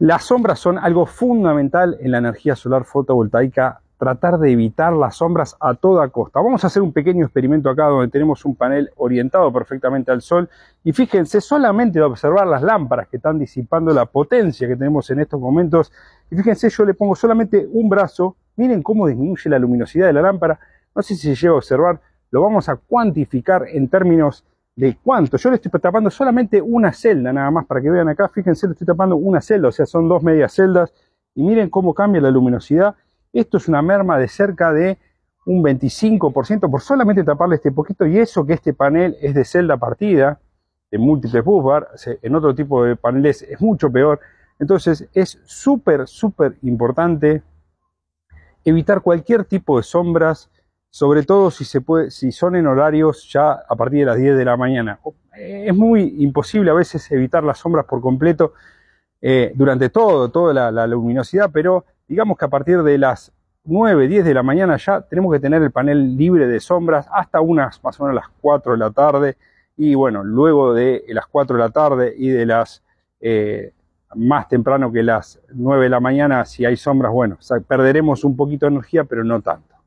Las sombras son algo fundamental en la energía solar fotovoltaica, tratar de evitar las sombras a toda costa. Vamos a hacer un pequeño experimento acá donde tenemos un panel orientado perfectamente al sol y fíjense solamente de observar las lámparas que están disipando la potencia que tenemos en estos momentos y fíjense yo le pongo solamente un brazo, miren cómo disminuye la luminosidad de la lámpara, no sé si se llega a observar, lo vamos a cuantificar en términos de cuánto. Yo le estoy tapando solamente una celda nada más para que vean acá. Fíjense, le estoy tapando una celda, o sea, son dos medias celdas. Y miren cómo cambia la luminosidad. Esto es una merma de cerca de un 25% por solamente taparle este poquito. Y eso que este panel es de celda partida, de múltiples busbar, en otro tipo de paneles es mucho peor. Entonces es súper, súper importante evitar cualquier tipo de sombras sobre todo si, se puede, si son en horarios ya a partir de las 10 de la mañana. Eh, es muy imposible a veces evitar las sombras por completo eh, durante todo, toda la, luminosidad, pero digamos que a partir de las 9, 10 de la mañana ya tenemos que tener el panel libre de sombras hasta unas más o menos las 4 de la tarde y bueno, luego de las 4 de la tarde y de las... Eh, más temprano que las 9 de la mañana, si hay sombras, bueno, perderemos un poquito de energía, pero no tanto.